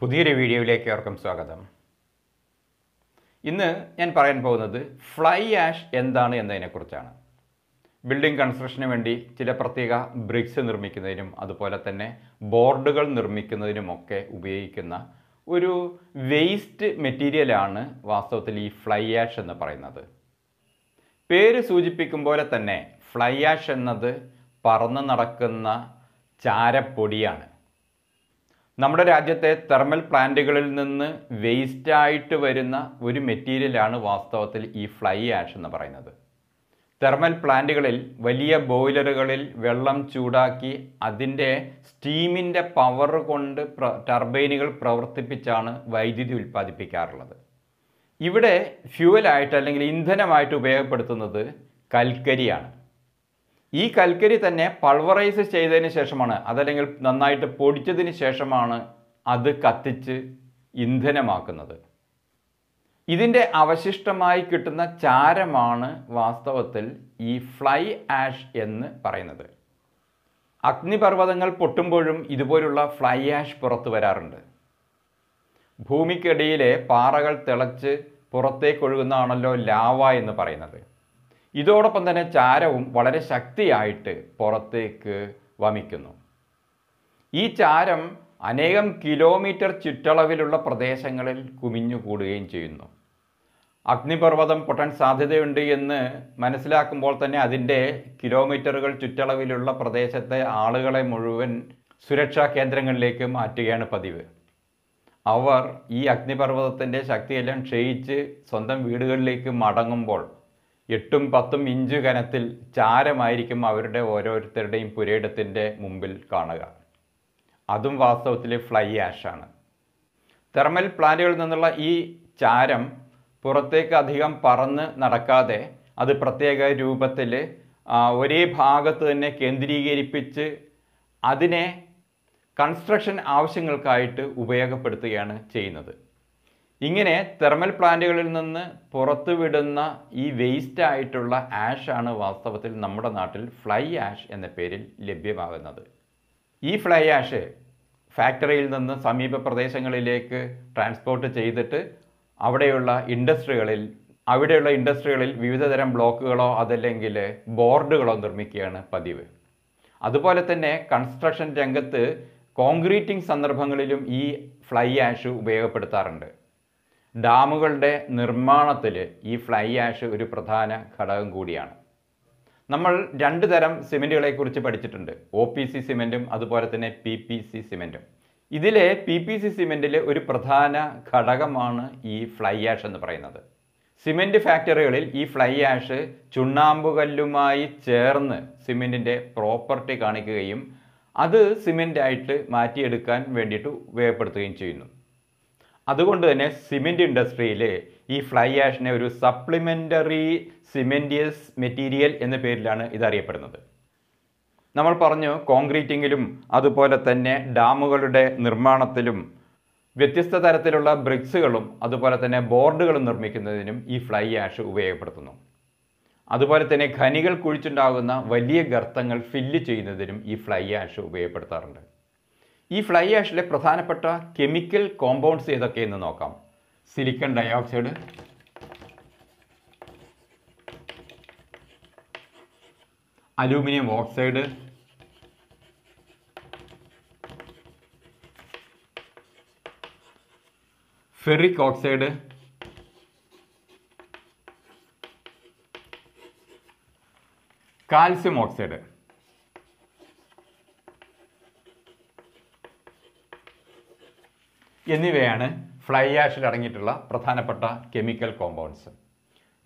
പുതിയൊരു വീഡിയോയിലേക്ക് അവർക്കും സ്വാഗതം ഇന്ന് ഞാൻ പറയാൻ പോകുന്നത് ഫ്ലൈ ആഷ് എന്താണ് എന്നതിനെക്കുറിച്ചാണ് ബിൽഡിംഗ് കൺസ്ട്രക്ഷന് വേണ്ടി ചില പ്രത്യേക ബ്രിക്സ് നിർമ്മിക്കുന്നതിനും അതുപോലെ തന്നെ ബോർഡുകൾ നിർമ്മിക്കുന്നതിനുമൊക്കെ ഉപയോഗിക്കുന്ന ഒരു വേസ്റ്റ് മെറ്റീരിയലാണ് വാസ്തവത്തിൽ ഈ ഫ്ലൈ ആഷ് എന്ന് പറയുന്നത് പേര് സൂചിപ്പിക്കും പോലെ തന്നെ ഫ്ലൈ ആഷ് എന്നത് പറന്ന് നടക്കുന്ന ചാരപ്പൊടിയാണ് നമ്മുടെ രാജ്യത്തെ തെർമൽ പ്ലാന്റുകളിൽ നിന്ന് വേസ്റ്റ് ആയിട്ട് വരുന്ന ഒരു മെറ്റീരിയലാണ് വാസ്തവത്തിൽ ഈ ഫ്ലൈ ആഷ് എന്ന് പറയുന്നത് തെർമൽ പ്ലാന്റുകളിൽ വലിയ ബോയിലറുകളിൽ വെള്ളം ചൂടാക്കി അതിൻ്റെ സ്റ്റീമിൻ്റെ പവർ കൊണ്ട് പ്ര ടർബൈനുകൾ പ്രവർത്തിപ്പിച്ചാണ് വൈദ്യുതി ഉൽപ്പാദിപ്പിക്കാറുള്ളത് ഇവിടെ ഫ്യൂവലായിട്ട് അല്ലെങ്കിൽ ഇന്ധനമായിട്ട് ഉപയോഗപ്പെടുത്തുന്നത് കൽക്കരിയാണ് ഈ കൽക്കരി തന്നെ പൾവറൈസ് ചെയ്തതിന് ശേഷമാണ് അതല്ലെങ്കിൽ നന്നായിട്ട് പൊടിച്ചതിന് ശേഷമാണ് അത് കത്തിച്ച് ഇന്ധനമാക്കുന്നത് ഇതിൻ്റെ അവശിഷ്ടമായി കിട്ടുന്ന ചാരമാണ് വാസ്തവത്തിൽ ഈ ഫ്ലൈ ആഷ് എന്ന് പറയുന്നത് അഗ്നിപർവ്വതങ്ങൾ പൊട്ടുമ്പോഴും ഇതുപോലുള്ള ഫ്ലൈ ആഷ് പുറത്തു വരാറുണ്ട് ഭൂമിക്കടിയിലെ പാറകൾ തിളച്ച് പുറത്തേക്കൊഴുകുന്നതാണല്ലോ ലാവ എന്ന് പറയുന്നത് ഇതോടൊപ്പം തന്നെ ചാരവും വളരെ ശക്തിയായിട്ട് പുറത്തേക്ക് വമിക്കുന്നു ഈ ചാരം അനേകം കിലോമീറ്റർ ചുറ്റളവിലുള്ള പ്രദേശങ്ങളിൽ കുമിഞ്ഞുകൂടുകയും ചെയ്യുന്നു അഗ്നിപർവ്വതം പൊട്ടാൻ സാധ്യതയുണ്ട് എന്ന് മനസ്സിലാക്കുമ്പോൾ തന്നെ അതിൻ്റെ കിലോമീറ്ററുകൾ ചുറ്റളവിലുള്ള പ്രദേശത്തെ ആളുകളെ മുഴുവൻ സുരക്ഷാ കേന്ദ്രങ്ങളിലേക്ക് മാറ്റുകയാണ് പതിവ് അവർ ഈ അഗ്നിപർവ്വതത്തിൻ്റെ ശക്തിയെല്ലാം ക്ഷയിച്ച് സ്വന്തം വീടുകളിലേക്ക് മടങ്ങുമ്പോൾ എട്ടും പത്തും ഇഞ്ച് കനത്തിൽ ചാരമായിരിക്കും അവരുടെ ഓരോരുത്തരുടെയും പുരയിടത്തിൻ്റെ മുമ്പിൽ കാണുക അതും വാസ്തവത്തിൽ ഫ്ലൈ ആഷാണ് തെർമൽ പ്ലാന്റുകളിൽ നിന്നുള്ള ഈ ചാരം പുറത്തേക്ക് അധികം പറന്ന് നടക്കാതെ അത് പ്രത്യേക രൂപത്തിൽ ഒരേ ഭാഗത്ത് തന്നെ കേന്ദ്രീകരിപ്പിച്ച് അതിനെ കൺസ്ട്രക്ഷൻ ആവശ്യങ്ങൾക്കായിട്ട് ഉപയോഗപ്പെടുത്തുകയാണ് ചെയ്യുന്നത് ഇങ്ങനെ തെർമൽ പ്ലാന്റുകളിൽ നിന്ന് പുറത്തുവിടുന്ന ഈ വേസ്റ്റ് ആയിട്ടുള്ള ആഷ് ആണ് വാസ്തവത്തിൽ നമ്മുടെ നാട്ടിൽ ഫ്ലൈ ആഷ് എന്ന പേരിൽ ലഭ്യമാകുന്നത് ഈ ഫ്ലൈ ആഷ് ഫാക്ടറിയിൽ നിന്ന് സമീപ പ്രദേശങ്ങളിലേക്ക് ട്രാൻസ്പോർട്ട് ചെയ്തിട്ട് അവിടെയുള്ള ഇൻഡസ്ട്രികളിൽ അവിടെയുള്ള ഇൻഡസ്ട്രികളിൽ വിവിധതരം ബ്ലോക്കുകളോ അതല്ലെങ്കിൽ ബോർഡുകളോ നിർമ്മിക്കുകയാണ് പതിവ് അതുപോലെ തന്നെ കൺസ്ട്രക്ഷൻ രംഗത്ത് കോൺക്രീറ്റിംഗ് സന്ദർഭങ്ങളിലും ഈ ഫ്ലൈ ആഷ് ഉപയോഗപ്പെടുത്താറുണ്ട് ഡാമുകളുടെ നിർമ്മാണത്തിൽ ഈ ഫ്ലൈ ആഷ് ഒരു പ്രധാന ഘടകം കൂടിയാണ് നമ്മൾ രണ്ട് തരം കുറിച്ച് പഠിച്ചിട്ടുണ്ട് ഒ പി സി സിമെൻറ്റും അതുപോലെ തന്നെ പി പി സി സിമെൻറ്റും ഇതിലെ പി പി സി സിമെൻറ്റിലെ ഒരു പ്രധാന ഘടകമാണ് ഈ ഫ്ലൈ ആഷ് എന്ന് പറയുന്നത് സിമെൻറ്റ് ഫാക്ടറികളിൽ ഈ ഫ്ലൈ ആഷ് ചുണ്ണാമ്പുകല്ലുമായി ചേർന്ന് സിമെൻറ്റിൻ്റെ പ്രോപ്പർട്ടി കാണിക്കുകയും അത് സിമെൻ്റായിട്ട് മാറ്റിയെടുക്കാൻ വേണ്ടിയിട്ട് ഉപയോഗപ്പെടുത്തുകയും ചെയ്യുന്നു അതുകൊണ്ട് തന്നെ സിമെൻറ്റ് ഇൻഡസ്ട്രിയിൽ ഈ ഫ്ലൈ ആഷിനെ ഒരു സപ്ലിമെൻ്ററി സിമെൻറ്റിയസ് മെറ്റീരിയൽ എന്ന പേരിലാണ് ഇതറിയപ്പെടുന്നത് നമ്മൾ പറഞ്ഞു കോൺക്രീറ്റിങ്ങിലും അതുപോലെ തന്നെ ഡാമുകളുടെ നിർമ്മാണത്തിലും വ്യത്യസ്ത തരത്തിലുള്ള ബ്രിക്സുകളും അതുപോലെ തന്നെ ബോർഡുകളും നിർമ്മിക്കുന്നതിനും ഈ ഫ്ലൈ ആഷ് ഉപയോഗപ്പെടുത്തുന്നു അതുപോലെ തന്നെ ഖനികൾ കുഴിച്ചുണ്ടാകുന്ന വലിയ ഗർത്തങ്ങൾ ഫില്ല് ചെയ്യുന്നതിനും ഈ ഫ്ലൈ ആഷ് ഉപയോഗപ്പെടുത്താറുണ്ട് ഈ ഫ്ലൈ ആഷിലെ പ്രധാനപ്പെട്ട കെമിക്കൽ കോമ്പൗണ്ട്സ് ഏതൊക്കെയെന്ന് എന്ന് നോക്കാം silicon dioxide aluminium oxide ferric oxide calcium oxide എന്നിവയാണ് ഫ്ലൈ ആഷിൽ അടങ്ങിയിട്ടുള്ള പ്രധാനപ്പെട്ട കെമിക്കൽ കോമ്പൗണ്ട്സ്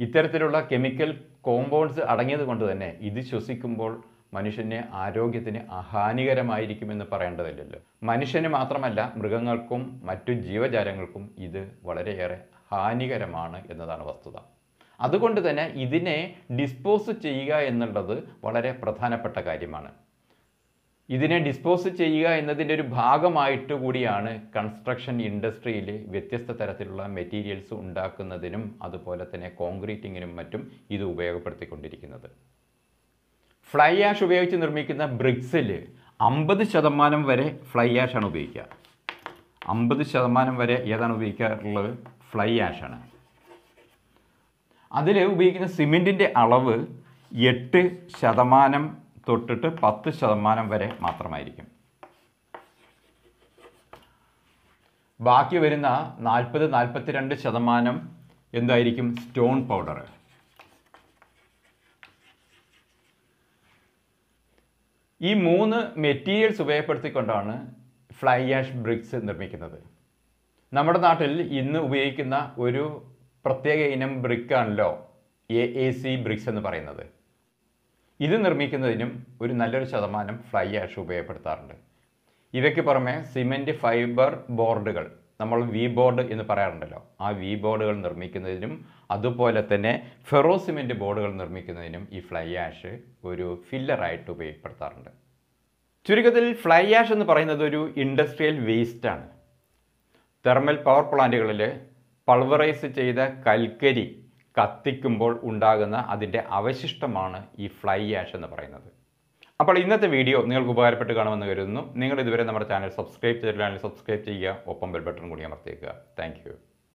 ഇത്തരത്തിലുള്ള കെമിക്കൽ കോമ്പൗണ്ട്സ് അടങ്ങിയത് കൊണ്ട് തന്നെ ഇത് ശ്വസിക്കുമ്പോൾ മനുഷ്യൻ്റെ ആരോഗ്യത്തിന് ഹാനികരമായിരിക്കുമെന്ന് പറയേണ്ടതില്ലല്ലോ മനുഷ്യന് മാത്രമല്ല മൃഗങ്ങൾക്കും മറ്റു ജീവജാലങ്ങൾക്കും ഇത് വളരെയേറെ ഹാനികരമാണ് എന്നതാണ് വസ്തുത അതുകൊണ്ട് തന്നെ ഇതിനെ ഡിസ്പോസ് ചെയ്യുക എന്നുള്ളത് വളരെ പ്രധാനപ്പെട്ട കാര്യമാണ് ഇതിനെ ഡിസ്പോസ് ചെയ്യുക എന്നതിൻ്റെ ഒരു ഭാഗമായിട്ട് കൂടിയാണ് കൺസ്ട്രക്ഷൻ ഇൻഡസ്ട്രിയിൽ വ്യത്യസ്ത തരത്തിലുള്ള മെറ്റീരിയൽസ് ഉണ്ടാക്കുന്നതിനും അതുപോലെ തന്നെ കോൺക്രീറ്റിങ്ങിനും മറ്റും ഇത് ഉപയോഗപ്പെടുത്തിക്കൊണ്ടിരിക്കുന്നത് ഫ്ലൈ ആഷ് ഉപയോഗിച്ച് നിർമ്മിക്കുന്ന ബ്രിക്സിൽ അമ്പത് ശതമാനം വരെ ഫ്ലൈ ആഷാണ് ഉപയോഗിക്കുക അമ്പത് ശതമാനം വരെ ഏതാണ് ഉപയോഗിക്കാറുള്ളത് ഫ്ലൈ ആഷാണ് അതിൽ ഉപയോഗിക്കുന്ന സിമെൻറ്റിൻ്റെ അളവ് എട്ട് ശതമാനം തൊട്ടിട്ട് പത്ത് ശതമാനം വരെ മാത്രമായിരിക്കും ബാക്കി വരുന്ന നാൽപ്പത് നാൽപ്പത്തിരണ്ട് ശതമാനം എന്തായിരിക്കും സ്റ്റോൺ പൗഡർ ഈ മൂന്ന് മെറ്റീരിയൽസ് ഉപയോഗപ്പെടുത്തിക്കൊണ്ടാണ് ഫ്ലൈ ആഷ് ബ്രിക്സ് നിർമ്മിക്കുന്നത് നമ്മുടെ നാട്ടിൽ ഇന്ന് ഉപയോഗിക്കുന്ന ഒരു പ്രത്യേക ഇനം ബ്രിക്കാണല്ലോ എ എ സി ബ്രിക്സ് എന്ന് പറയുന്നത് ഇത് നിർമ്മിക്കുന്നതിനും ഒരു നല്ലൊരു ശതമാനം ഫ്ലൈ ആഷ് ഉപയോഗപ്പെടുത്താറുണ്ട് ഇവയ്ക്ക് പുറമെ സിമെൻറ്റ് ഫൈബർ ബോർഡുകൾ നമ്മൾ വി ബോർഡ് എന്ന് പറയാറുണ്ടല്ലോ ആ വി ബോർഡുകൾ നിർമ്മിക്കുന്നതിനും അതുപോലെ തന്നെ ഫെറോ സിമെൻറ്റ് ബോർഡുകൾ നിർമ്മിക്കുന്നതിനും ഈ ഫ്ലൈ ആഷ് ഒരു ഫില്ലറായിട്ട് ഉപയോഗപ്പെടുത്താറുണ്ട് ചുരുക്കത്തിൽ ഫ്ലൈ ആഷ് എന്ന് പറയുന്നത് ഒരു ഇൻഡസ്ട്രിയൽ വേസ്റ്റാണ് തെർമൽ പവർ പ്ലാന്റുകളിൽ പൾവറൈസ് ചെയ്ത കൽക്കരി കത്തിക്കുമ്പോൾ ഉണ്ടാകുന്ന അതിൻ്റെ അവശിഷ്ടമാണ് ഈ ഫ്ലൈ ആഷ് എന്ന് പറയുന്നത് അപ്പോൾ ഇന്നത്തെ വീഡിയോ നിങ്ങൾക്ക് ഉപകാരപ്പെട്ട് കാണുമെന്ന് കരുതുന്നു നിങ്ങൾ ഇതുവരെ നമ്മുടെ ചാനൽ സബ്സ്ക്രൈബ് ചെയ്തിട്ടില്ലാണെങ്കിൽ സബ്സ്ക്രൈബ് ചെയ്യുക ഒപ്പം ബെൽ ബട്ടൺ കൂടി അമർത്തിയേക്കുക താങ്ക്